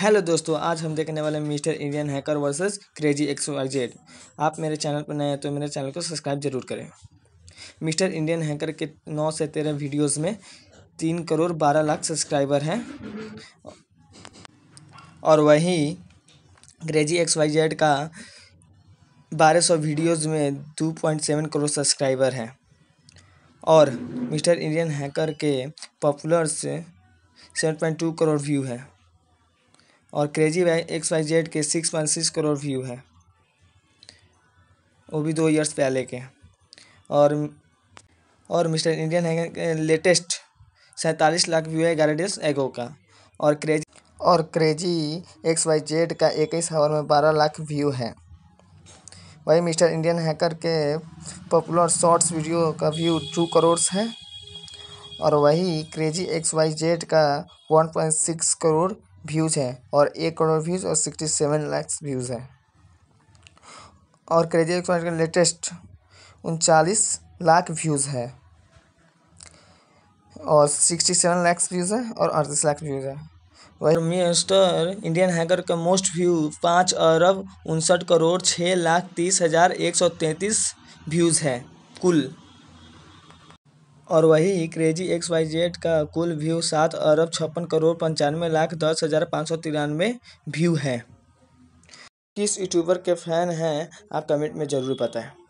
hello दोस्तों आज हम देखने वाले mister Indian hacker versus crazy X Y Z आप मेरे चैनल पर नए हैं तो मेरे चैनल को सब्सक्राइब जरूर करें मिस्टर इंडियन हैकर के नौ से तेरह वीडियोस में तीन करोड़ बारह लाख सब्सक्राइबर हैं और वहीं क्रेजी एक्स वाई जेड का बारह सौ वीडियोज़ में two point seven crore subscriber हैं और मिस्टर इंडियन हैकर के populars seven point two crore view है और क्रेजी एक्स वाई जेड के six point six crore view है वो भी दो ईयर्स पहले के और और मिस्टर इंडियन है लेटेस्ट सैंतालीस लाख व्यू है ग्यारह डेज एगो का और क्रेजी और क्रेजी एक्स वाई जेड का इक्कीस हवर में बारह लाख व्यू है वही मिस्टर इंडियन हैकर के पॉपुलर शॉर्ट्स वीडियो का व्यू टू करोड़ है और वही क्रेजी एक्स वाई जेड का one point six crore views है और एक करोड़ व्यूज़ और सिक्सटी सेवन लैक्स व्यूज़ है और क्रेजी इलेक्ट्रॉनिक्स का लेटेस्ट उनचालीस लाख व्यूज़ है और सिक्सटी सेवन लैक्स व्यूज़ है और अड़तीस लाख व्यूज़ है वही मिस्टर इंडियन हैकर का मोस्ट व्यू पाँच अरब उनसठ करोड़ छः लाख तीस हज़ार एक सौ तैंतीस व्यूज़ है कुल और वही क्रेजी एक्स वाई जेड का कुल व्यू सात अरब छप्पन करोड़ पंचानवे लाख दस हज़ार पाँच सौ तिरानवे व्यू है किस यूट्यूबर के फैन हैं आप कमेंट में ज़रूर बताएं